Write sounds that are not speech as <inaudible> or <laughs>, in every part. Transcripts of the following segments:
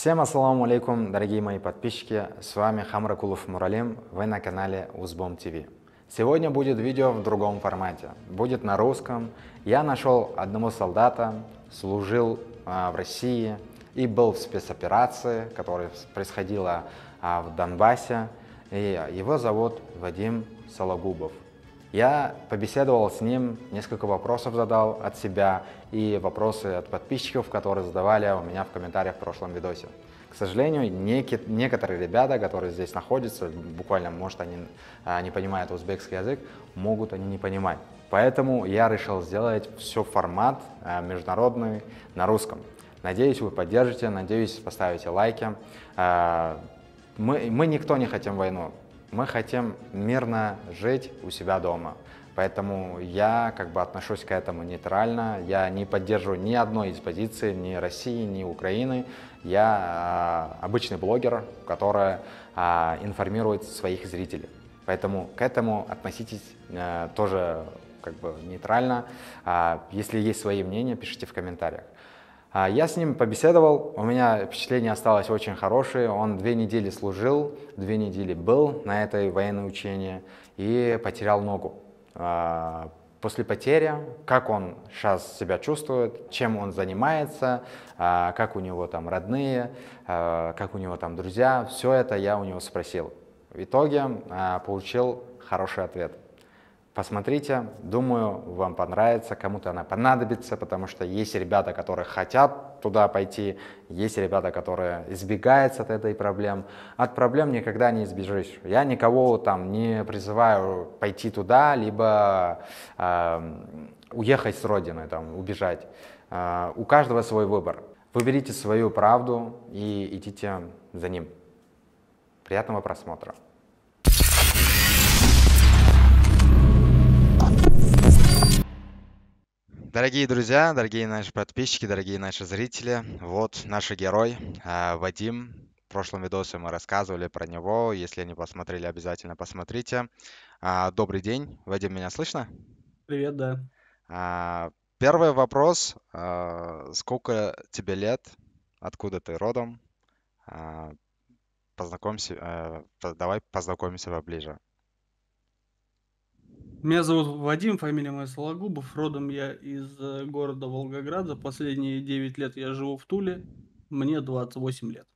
Всем ассаламу алейкум, дорогие мои подписчики, с вами Хамракулов Муралим, вы на канале Узбом ТВ. Сегодня будет видео в другом формате, будет на русском. Я нашел одного солдата, служил а, в России и был в спецоперации, которая происходила а, в Донбассе, и его зовут Вадим Сологубов. Я побеседовал с ним, несколько вопросов задал от себя, и вопросы от подписчиков, которые задавали у меня в комментариях в прошлом видосе. К сожалению, неки, некоторые ребята, которые здесь находятся, буквально, может, они а, не понимают узбекский язык, могут они не понимать. Поэтому я решил сделать все формат а, международный на русском. Надеюсь, вы поддержите, надеюсь, поставите лайки. А, мы, мы никто не хотим войну. Мы хотим мирно жить у себя дома. Поэтому я как бы отношусь к этому нейтрально. Я не поддерживаю ни одной из позиций, ни России, ни Украины. Я э, обычный блогер, который э, информирует своих зрителей. Поэтому к этому относитесь э, тоже как бы нейтрально. А, если есть свои мнения, пишите в комментариях. А, я с ним побеседовал, у меня впечатление осталось очень хорошее. Он две недели служил, две недели был на этой военной учении и потерял ногу. А, после потери, как он сейчас себя чувствует, чем он занимается, а, как у него там родные, а, как у него там друзья. Все это я у него спросил. В итоге получил хороший ответ. Посмотрите, думаю, вам понравится, кому-то она понадобится, потому что есть ребята, которые хотят туда пойти, есть ребята, которые избегаются от этой проблемы. От проблем никогда не избежишь. Я никого там не призываю пойти туда, либо э, уехать с родины, там, убежать. Э, у каждого свой выбор. Выберите свою правду и идите за ним. Приятного просмотра! Дорогие друзья, дорогие наши подписчики, дорогие наши зрители, вот наш герой а, Вадим. В прошлом видосе мы рассказывали про него. Если не посмотрели, обязательно посмотрите. А, добрый день. Вадим, меня слышно? Привет, да. А, первый вопрос. Сколько тебе лет? Откуда ты родом? Познакомься, давай познакомимся поближе. Меня зовут Вадим, фамилия моя Сологубов, родом я из э, города Волгограда. Последние 9 лет я живу в Туле, мне 28 лет.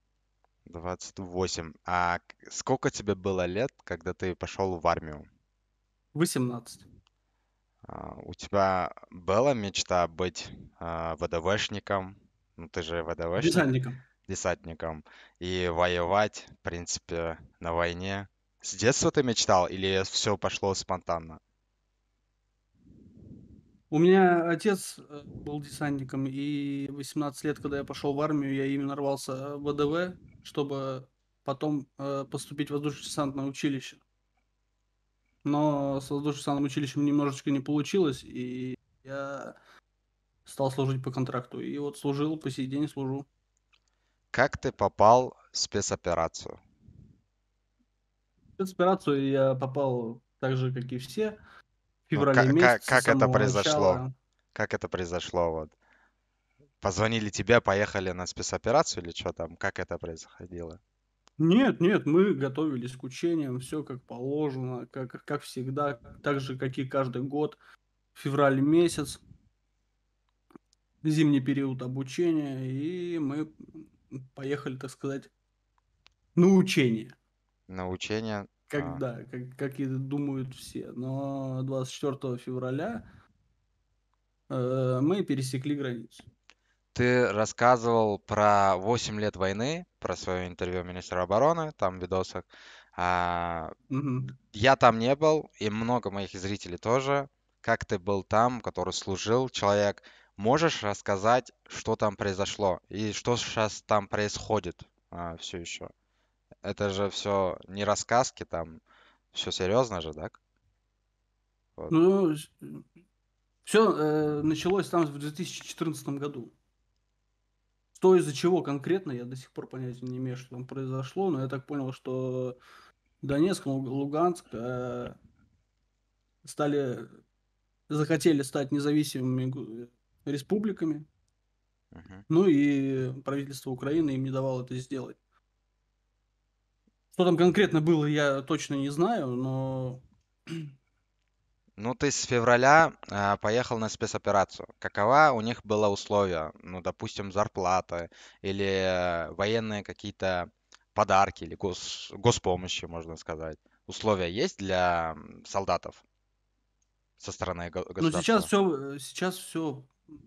28. А сколько тебе было лет, когда ты пошел в армию? 18. А, у тебя была мечта быть а, ВДВшником? Ну, ты же ВДВшник. Десантником. Десантником. И воевать, в принципе, на войне. С детства ты мечтал или все пошло спонтанно? У меня отец э, был десантником, и 18 лет, когда я пошел в армию, я именно рвался в ВДВ, чтобы потом э, поступить в воздушно-десантное училище. Но с воздушно-десантным училищем немножечко не получилось, и я стал служить по контракту. И вот служил, по сей день служу. Как ты попал в спецоперацию? В спецоперацию я попал так же, как и все феврале ну, как, месяце. Как, как это произошло? Начала. Как это произошло? Вот. Позвонили тебе, поехали на спецоперацию или что там? Как это происходило? Нет, нет, мы готовились к учениям, все как положено, как, как всегда, так же, как и каждый год. Февраль месяц, зимний период обучения, и мы поехали, так сказать, на учение. На учение. Когда, а. как, как и думают все. Но 24 февраля э, мы пересекли границу. Ты рассказывал про 8 лет войны, про свое интервью министра обороны, там в видосах. А, угу. Я там не был, и много моих зрителей тоже. Как ты был там, который служил, человек, можешь рассказать, что там произошло и что сейчас там происходит а, все еще? это же все не рассказки, там все серьезно же, так? Вот. Ну, все э, началось там в 2014 году. Что из-за чего конкретно, я до сих пор понятия не имею, что там произошло, но я так понял, что Донецк, Луганск э, стали захотели стать независимыми республиками. Uh-huh. Ну и правительство Украины им не давало это сделать. Что там конкретно было, я точно не знаю, но... Ну, ты с февраля э, поехал на спецоперацию. Какова у них было условия? Ну, допустим, зарплата или э, военные какие-то подарки или гос... госпомощи, можно сказать. Условия есть для солдатов со стороны государства? Ну, сейчас все, э, сейчас все,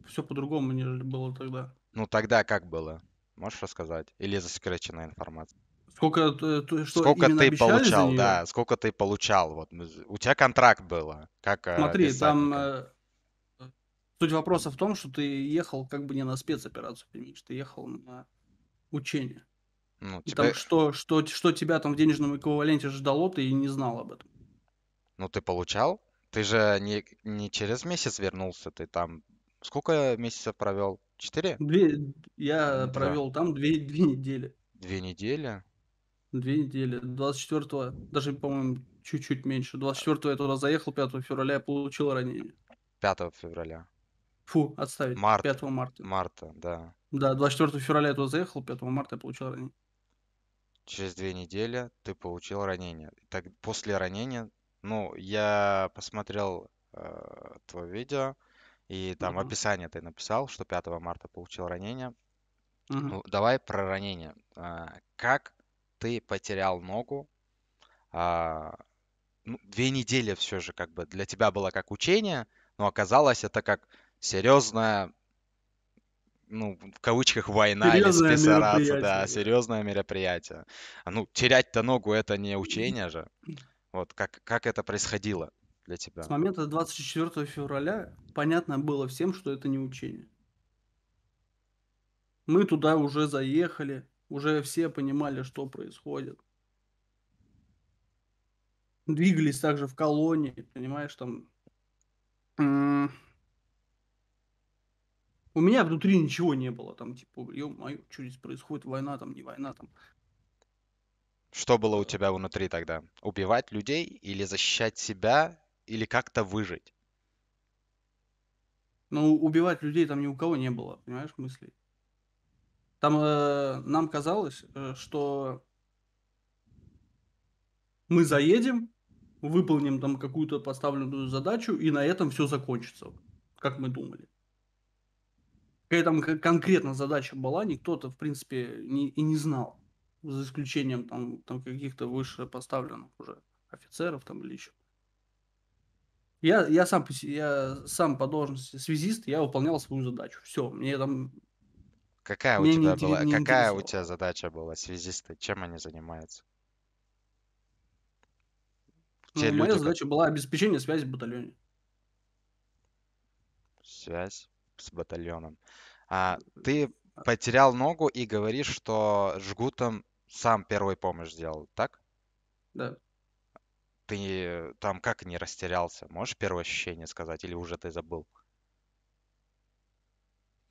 все по-другому, нежели было тогда. Ну, тогда как было? Можешь рассказать? Или засекреченная информация? Сколько, э, что сколько ты получал, да, сколько ты получал. Вот. У тебя контракт было. Как э, Смотри, десантника. там э, суть вопроса в том, что ты ехал как бы не на спецоперацию, понимаешь, ты ехал на учение. Ну, и тебе... там что, что, что тебя там в денежном эквиваленте ждало, ты и не знал об этом. Ну, ты получал? Ты же не, не через месяц вернулся, ты там сколько месяцев провел? Четыре? Две... Я Два. провел там две, две недели. Две недели? две недели. 24-го, даже, по-моему, чуть-чуть меньше. 24-го я туда заехал, 5 февраля я получил ранение. 5 февраля. Фу, отставить. Марта. 5 марта. Марта, да. Да, 24 февраля я туда заехал, 5 марта я получил ранение. Через две недели ты получил ранение. Так, после ранения, ну, я посмотрел э, твое видео, и там uh-huh. описание ты написал, что 5 марта получил ранение. Uh-huh. Ну, давай про ранение. Э, как ты потерял ногу, а, ну, две недели все же как бы для тебя было как учение, но оказалось это как серьезная, ну, в кавычках, война или спецорация, да, серьезное мероприятие. А, ну, терять-то ногу это не учение же. Вот как, как это происходило для тебя? С момента 24 февраля понятно было всем, что это не учение. Мы туда уже заехали, уже все понимали, что происходит. Двигались также в колонии, понимаешь, там... У меня внутри ничего не было, там, типа, ё-моё, что здесь происходит, война там, не война там. Что было у тебя внутри тогда? Убивать людей или защищать себя, или как-то выжить? Ну, убивать людей там ни у кого не было, понимаешь, мыслей. Там э, нам казалось, э, что мы заедем, выполним там какую-то поставленную задачу, и на этом все закончится, как мы думали. Какая там конкретно задача была, никто-то, в принципе, не, и не знал. За исключением там, там каких-то выше поставленных уже офицеров там или еще. Я, я, сам, я сам по должности связист, я выполнял свою задачу. Все, мне там Какая Мне у тебя не, была, не какая у тебя задача была, связисты, чем они занимаются? Ну, Те моя задача как... была обеспечение связи в батальоне. Связь с батальоном. А э, ты а потерял ногу и говоришь, что жгутом сам первую помощь сделал, так? Да. Ты там как не растерялся? Можешь первое ощущение сказать или уже ты забыл?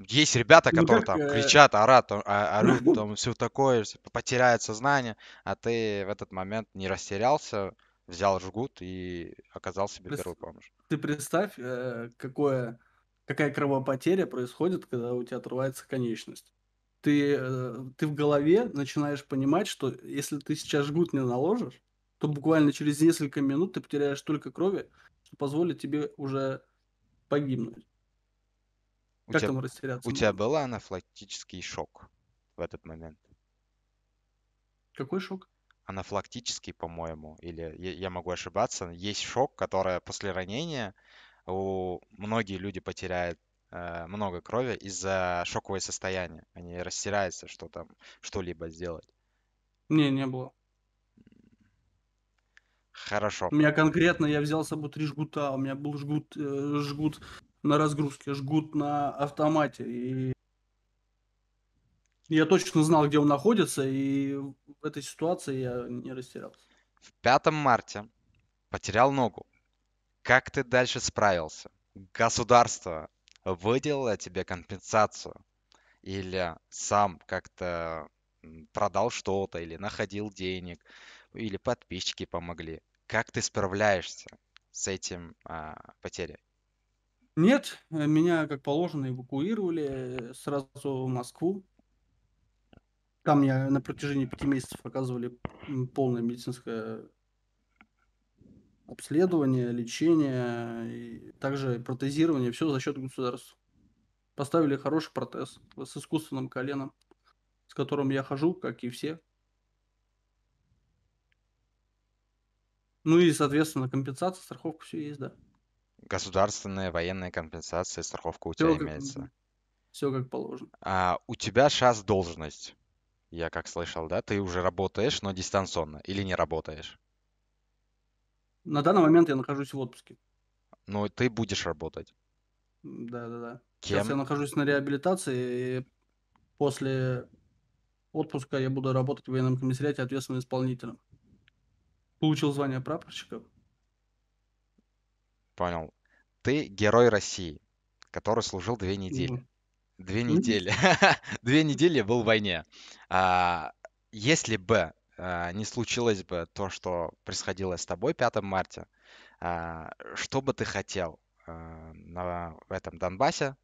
Есть ребята, ну, которые ну, как, там э, кричат, орат, а, орут, <laughs> там все такое, потеряют сознание, а ты в этот момент не растерялся, взял жгут и оказал себе Прис... первую помощь. Ты представь, э, какое, какая кровопотеря происходит, когда у тебя отрывается конечность. Ты, э, ты в голове начинаешь понимать, что если ты сейчас жгут не наложишь, то буквально через несколько минут ты потеряешь столько крови, что позволит тебе уже погибнуть. У как тебя, там растеряться? У тебя был анафлактический шок в этот момент? Какой шок? Анафлактический, по-моему, или я, я могу ошибаться. Есть шок, который после ранения у многие люди потеряют э, много крови из-за шокового состояния. Они растеряются, что там что-либо сделать. Не, не было. Хорошо. У меня конкретно я взял с собой три жгута. У меня был жгут, э, жгут на разгрузке, жгут на автомате. И я точно знал, где он находится, и в этой ситуации я не растерялся. В 5 марте потерял ногу. Как ты дальше справился? Государство выделило тебе компенсацию? Или сам как-то продал что-то, или находил денег, или подписчики помогли? Как ты справляешься с этим а, потерей? Нет, э, меня, как положено, эвакуировали э, сразу в Москву. Там я на протяжении пяти месяцев оказывали полное медицинское обследование, лечение, и также протезирование, все за счет государства. Поставили хороший протез с искусственным коленом, с которым я хожу, как и все. Ну и, соответственно, компенсация, страховка, все есть, да государственная военная компенсация, страховка у Все тебя как... имеется. Все как положено. А, у тебя сейчас должность. Я как слышал, да? Ты уже работаешь, но дистанционно. Или не работаешь? На данный момент я нахожусь в отпуске. Но ты будешь работать? Да, да, да. Кем? Сейчас я нахожусь на реабилитации, и после отпуска я буду работать в военном комиссариате ответственным исполнителем. Получил звание прапорщика. Понял ты герой России, который служил две недели. Две недели. <laughs> Две недели был в войне. А, если бы а, не случилось бы то, что происходило с тобой 5 марта, а, что бы ты хотел на этом Донбассе,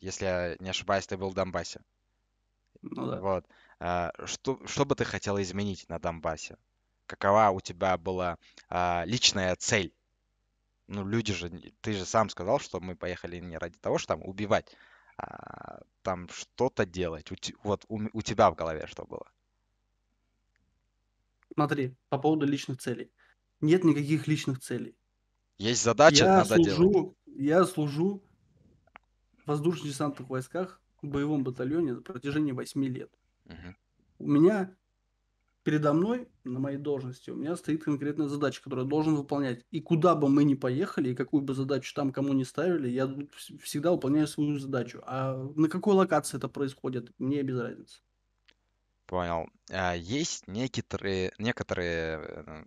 если я не ошибаюсь, ты был в Донбассе? Ну да. Вот. Что, что бы ты хотел изменить на Донбассе? Какова у тебя была личная цель ну, люди же, ты же сам сказал, что мы поехали не ради того, что там убивать, а там что-то делать. У, вот у, у тебя в голове что было? Смотри, по поводу личных целей. Нет никаких личных целей. Есть задача, я надо служу, делать. Я служу в воздушно-десантных войсках в боевом батальоне на протяжении 8 лет. Угу. У меня передо мной на моей должности у меня стоит конкретная задача, которую я должен выполнять. И куда бы мы ни поехали, и какую бы задачу там кому ни ставили, я всегда выполняю свою задачу. А на какой локации это происходит, мне без разницы. Понял. А, есть некоторые, некоторые э,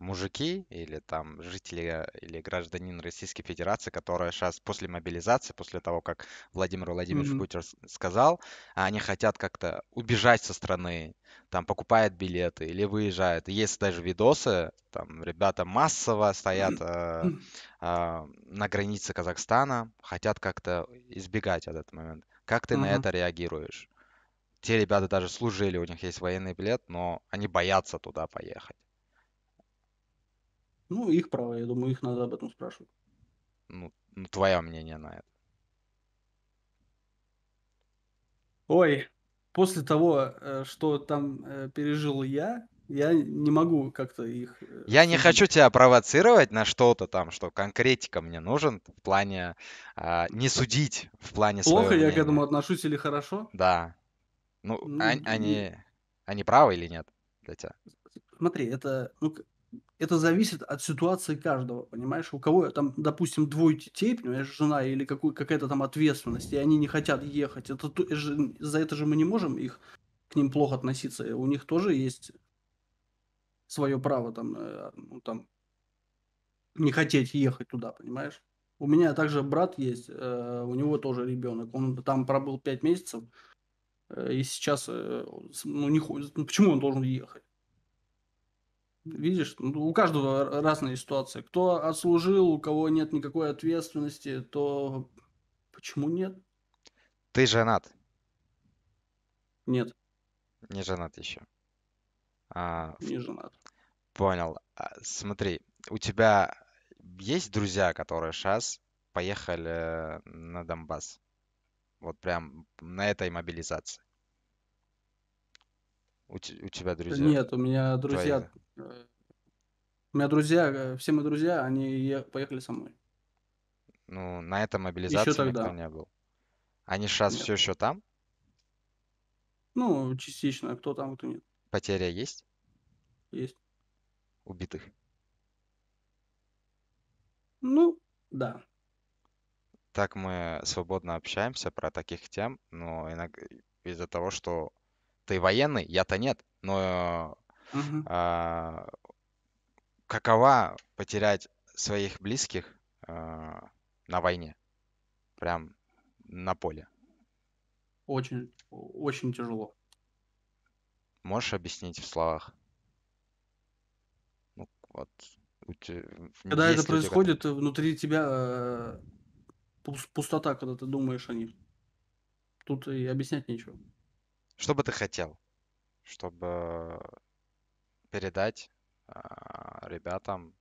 мужики или там жители э, или гражданин Российской Федерации, которые сейчас после мобилизации, после того, как Владимир Владимирович mm-hmm. Путин сказал, а они хотят как-то убежать со страны, там покупают билеты или выезжают. Есть даже видосы, там ребята массово стоят mm-hmm. э, э, на границе Казахстана, хотят как-то избегать этот момент. Как ты mm-hmm. на это реагируешь? Те ребята даже служили, у них есть военный билет, но они боятся туда поехать. Ну, их право, я думаю, их надо об этом спрашивать. Ну, ну твое мнение на это. Ой, после того, э, что там э, пережил я, я не могу как-то их... Э, я не хочу тебя провоцировать на что-то там, что конкретика мне нужен в плане а, не судить, в плане Плохо я к этому отношусь или хорошо? Да. Ну, ну а, они, и... они, они правы или нет для тебя? Смотри, это... Ну, это зависит от ситуации каждого, понимаешь? У кого там, допустим, двое детей, понимаешь, жена или какой, какая-то там ответственность, и они не хотят ехать. Это, э, же за это же мы не можем их к ним плохо относиться. У них тоже есть свое право там, э, ну, там не хотеть ехать туда, понимаешь? У меня также брат есть, э, у него тоже ребенок. Он там пробыл пять месяцев, и сейчас ну, не, ходит. Ну, почему он должен ехать? Видишь, ну, у каждого разная ситуация. Кто отслужил, у кого нет никакой ответственности, то почему нет? Ты женат? Нет. Не женат еще. А, не женат. Понял. А, смотри, у тебя есть друзья, которые сейчас поехали на Донбасс? Вот прям на этой мобилизации. У, тебя друзья? Нет, у меня друзья... Твои. Э, у меня друзья, э, все мои друзья, они поехали со мной. Ну, на этом мобилизации еще никто не был. Они сейчас нет. все еще там? Ну, частично, кто там, кто нет. Потеря есть? Есть. Убитых? Ну, да. Так мы свободно общаемся про таких тем, но иногда из-за того, что ты военный, я-то нет, но угу. а, какова потерять своих близких а, на войне, прям на поле? Очень, очень тяжело. Можешь объяснить в словах? Ну, вот. Когда это происходит, тебя... внутри тебя э, пустота, когда ты думаешь о них. Тут и объяснять нечего. Что бы ты хотел, чтобы передать а, ребятам,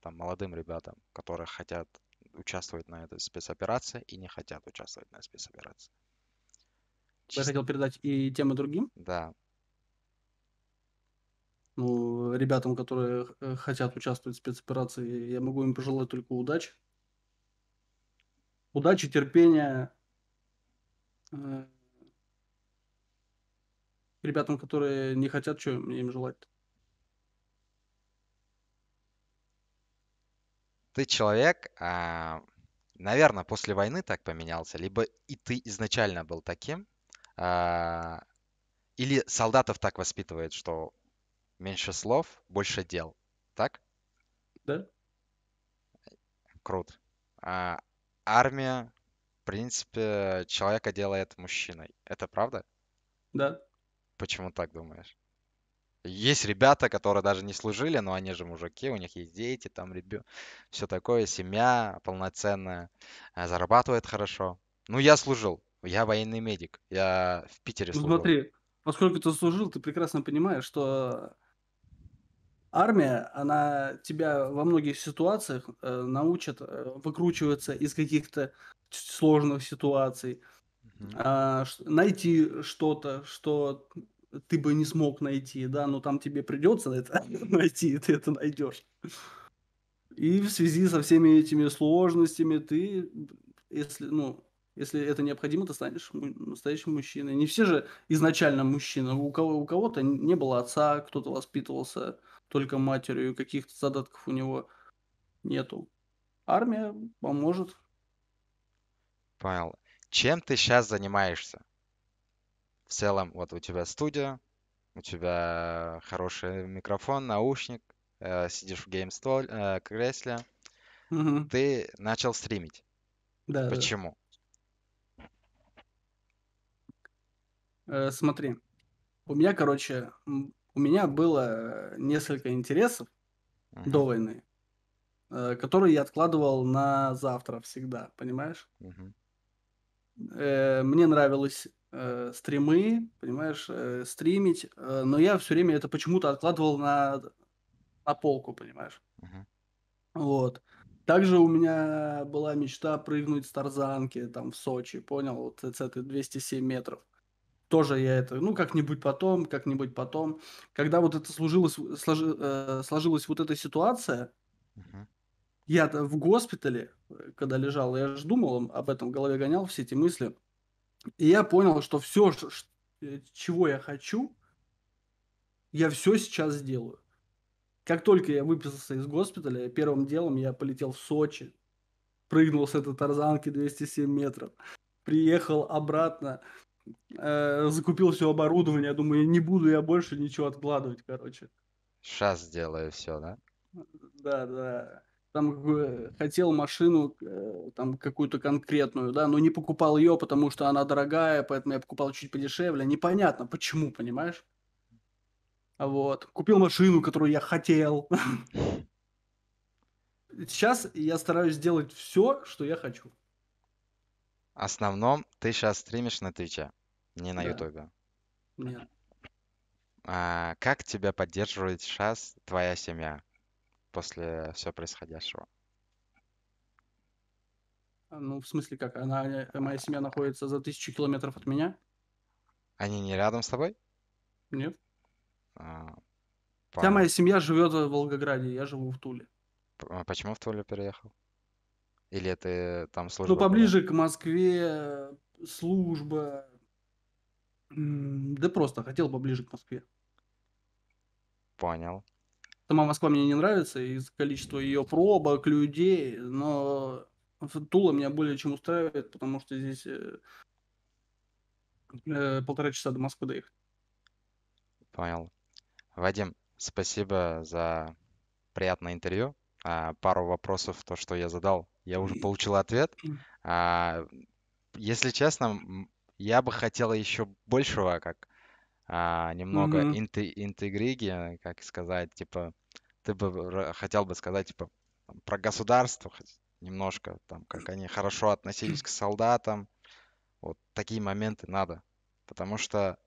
там, молодым ребятам, которые хотят участвовать на этой спецоперации и не хотят участвовать на спецоперации? Я хотел передать и тем, и другим? Да. Ну, ребятам, которые э, хотят участвовать в спецоперации, я могу им пожелать только удачи. Удачи, терпения, э, ребятам, которые не хотят, что им желать? Ты человек, а, наверное, после войны так поменялся, либо и ты изначально был таким, а, или солдатов так воспитывает, что меньше слов, больше дел, так? Да. Круто. А, армия, в принципе, человека делает мужчиной. Это правда? Да. Почему так думаешь? Есть ребята, которые даже не служили, но они же мужики, у них есть дети, там ребё... все такое, семья полноценная, э, зарабатывает хорошо. Ну, я служил, я военный медик, я в Питере ну, служил. Смотри, поскольку ты служил, ты прекрасно понимаешь, что армия, она тебя во многих ситуациях э, научит э, выкручиваться из каких-то сложных ситуаций, а, найти что-то, что ты бы не смог найти, да, но там тебе придется это <laughs> найти, и ты это найдешь. И в связи со всеми этими сложностями ты, если, ну, если это необходимо, ты станешь настоящим мужчиной. Не все же изначально мужчины. У, кого, у кого-то не было отца, кто-то воспитывался только матерью, каких-то задатков у него нету. Армия поможет. Понял чем ты сейчас занимаешься? В целом, вот у тебя студия, у тебя хороший микрофон, наушник, э, сидишь в геймстол, э, кресле. Угу. Ты начал стримить. Да. Почему? Да. Э, смотри, у меня, короче, у меня было э, несколько интересов угу. до войны, э, которые я откладывал на завтра всегда, понимаешь? Угу э, мне нравилось э, стримы, понимаешь, э, стримить, э, но я все время это почему-то откладывал на, на полку, понимаешь. Uh-huh. Вот. Также у меня была мечта прыгнуть с тарзанки там в Сочи, понял, вот с 207 метров. Тоже я это, ну, как-нибудь потом, как-нибудь потом. Когда вот это сложилось, э, сложилась вот эта ситуация, uh-huh я в госпитале, э, когда лежал, я же думал об этом, в голове гонял все эти мысли. И я понял, что все, э, чего я хочу, я все сейчас сделаю. Как только я выписался из госпиталя, первым делом я полетел в Сочи, прыгнул с этой тарзанки 207 метров, приехал обратно, э, закупил все оборудование, думаю, не буду я больше ничего откладывать, короче. Сейчас сделаю все, да? Да, да там э, хотел машину э, там какую-то конкретную, да, но не покупал ее, потому что она дорогая, поэтому я покупал чуть подешевле. Непонятно, почему, понимаешь? А вот. Купил машину, которую я хотел. <laughs> Сейчас я стараюсь сделать все, что я хочу. основном ты сейчас стримишь на Твиче, не на Ютубе. Нет. А, как тебя поддерживает сейчас твоя семья? после всего происходящего? А, ну, в смысле как? Она, э, моя семья находится за тысячу километров от меня? Они не рядом с тобой? Нет. А, Вся моя семья живет в Волгограде, я живу в Туле. А почему в Туле переехал? Или ты там служба? Ну, поближе была? к Москве, э, служба. Да просто хотел поближе к Москве. Понял. Сама Москва мне не нравится из-за количества ее пробок, людей, но Тула меня более чем устраивает, потому что здесь э, э, полтора часа до Москвы доехать. Понял. Вадим, спасибо за приятное интервью. А, пару вопросов, то, что я задал, я уже получил ответ. А, если честно, я бы хотел еще большего, как а, немного угу. инты, интегриги, как сказать, типа, ты бы хотел бы сказать, типа, про государство немножко, там, как они хорошо относились к солдатам. Вот такие моменты надо. Потому что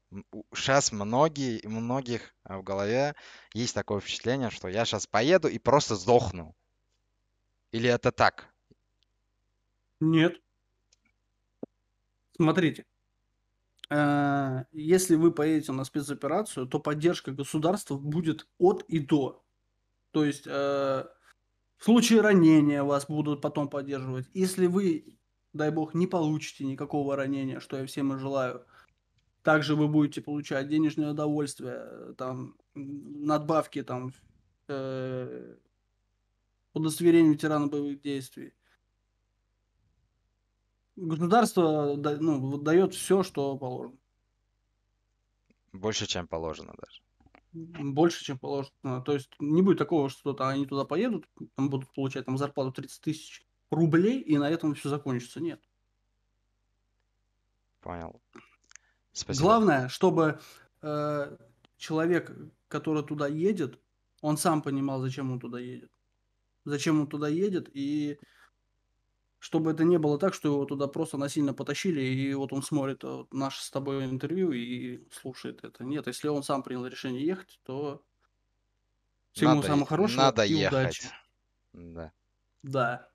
сейчас многие и многих а, в голове есть такое впечатление, что я сейчас поеду и просто сдохну. Или это так? Нет. Смотрите, Э, если вы поедете на спецоперацию, то поддержка государства будет от и до. То есть э, в случае ранения вас будут потом поддерживать. Если вы, дай бог, не получите никакого ранения, что я всем и желаю, также вы будете получать денежное удовольствие, там, надбавки, там, э, удостоверение ветерана боевых действий государство э, ну, дает все, что положено. Больше, чем положено даже. Больше, чем положено. То есть не будет такого, что -то они туда поедут, там будут получать там, зарплату 30 тысяч рублей, и на этом все закончится. Нет. Понял. Спасибо. Главное, чтобы э, человек, который туда едет, он сам понимал, зачем он туда едет. Зачем он туда едет, и чтобы это не было так, что его туда просто насильно потащили, и вот он смотрит вот, э, наше с тобой интервью и слушает это. Нет, если он сам принял решение ехать, то всему надо, самого хорошего надо и ехать. удачи. Да. Да.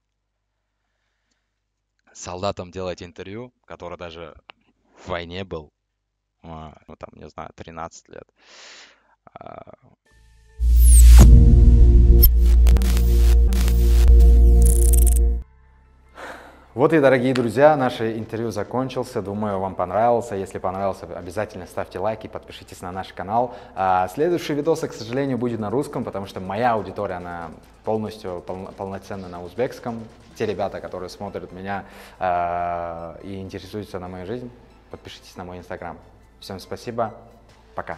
Солдатам делать интервью, который даже в войне был, а, ну там, не знаю, 13 лет. А. Вот и, дорогие друзья, наше интервью закончился. Думаю, вам понравился. Если понравился, обязательно ставьте лайки, подпишитесь на наш канал. А, следующий видос, к сожалению, будет на русском, потому что моя аудитория, она полностью пол, полноценно на узбекском. Те ребята, которые смотрят меня э, и интересуются на мою жизнь, подпишитесь на мой инстаграм. Всем спасибо. Пока.